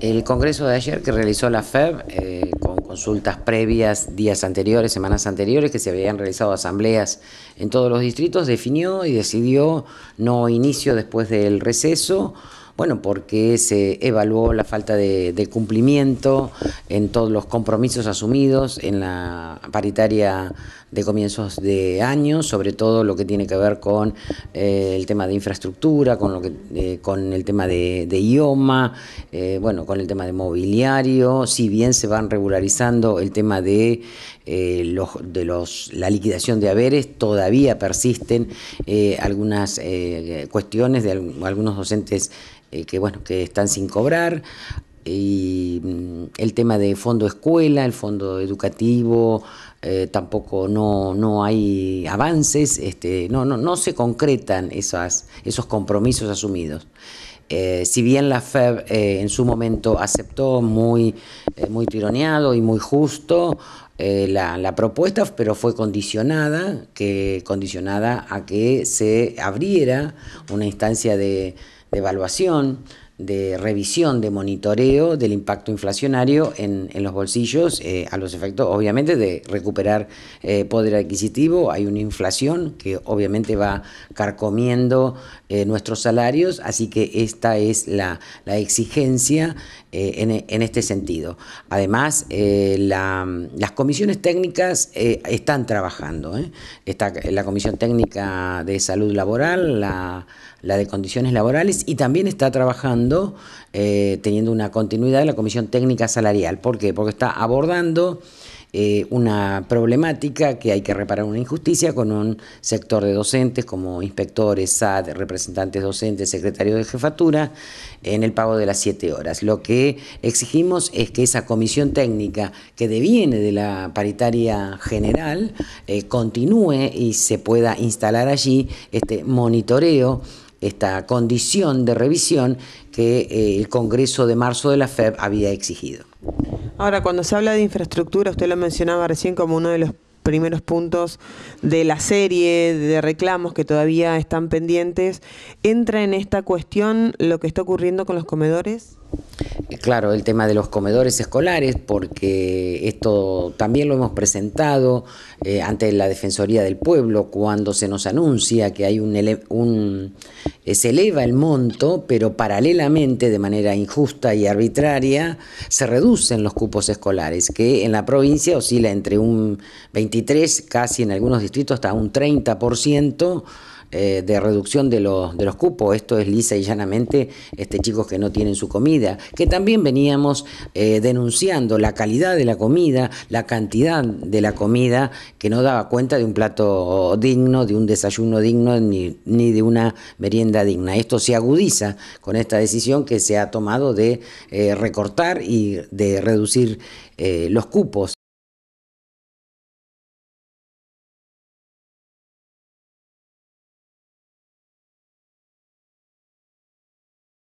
El congreso de ayer que realizó la FEB eh, con consultas previas días anteriores, semanas anteriores, que se habían realizado asambleas en todos los distritos, definió y decidió no inicio después del receso, bueno, porque se evaluó la falta de, cumplimiento en todos los compromisos asumidos en la paritaria de comienzos de año, sobre todo lo que tiene que ver con eh, el tema de infraestructura, con, lo que, eh, con el tema de, IOMA, eh, bueno, con el tema de mobiliario, si bien se van regularizando el tema de, los, de los, la liquidación de haberes, todavía persisten algunas cuestiones de algunos docentes eh, que bueno, que están sin cobrar, y mm, el tema de fondo escuela, el fondo educativo, eh, tampoco no, hay avances, este, no, no, no se concretan esas, esos compromisos asumidos. Eh, si bien la FEB eh, en su momento aceptó muy, eh, muy tironeado y muy justo la, propuesta, pero fue condicionada, que, condicionada a que se abriera una instancia de, de evaluación de revisión, de monitoreo del impacto inflacionario en, en los bolsillos, eh, a los efectos, obviamente, de recuperar eh, poder adquisitivo. Hay una inflación que obviamente va carcomiendo eh, nuestros salarios, así que esta es la, la exigencia en, en, este sentido. Además, la, las comisiones técnicas están trabajando. Está la Comisión Técnica de Salud Laboral, la, la de Condiciones Laborales, y también está trabajando eh, teniendo una continuidad de la Comisión Técnica Salarial. ¿Por qué? Porque está abordando eh, una problemática que hay que reparar una injusticia con un sector de docentes como inspectores, SAD, representantes docentes, secretarios de jefatura, en el pago de las siete horas. Lo que exigimos es que esa comisión técnica que deviene de la paritaria general eh, continúe y se pueda instalar allí este monitoreo esta condición de revisión que eh, el Congreso de marzo de la FEB había exigido. Ahora, cuando se habla de infraestructura, usted lo mencionaba recién como uno de los primeros puntos de la serie de reclamos que todavía están pendientes, ¿entra en esta cuestión lo que está ocurriendo con los comedores? Eh, claro, el tema de los comedores escolares, porque esto también lo hemos presentado eh, ante la Defensoría del Pueblo, cuando se nos anuncia que hay un, eh, se eleva el monto, pero paralelamente, de manera injusta y arbitraria, se reducen los cupos escolares, que en la provincia oscila entre un 23, casi en algunos distritos hasta un 30%, eh, de reducción de los, de los cupos, esto es lisa y llanamente este, chicos que no tienen su comida, que también veníamos eh, denunciando la calidad de la comida, la cantidad de la comida, que no daba cuenta de un plato digno, de un desayuno digno, ni, de una merienda digna. Esto se agudiza con esta decisión que se ha tomado de eh, recortar y de reducir los cupos.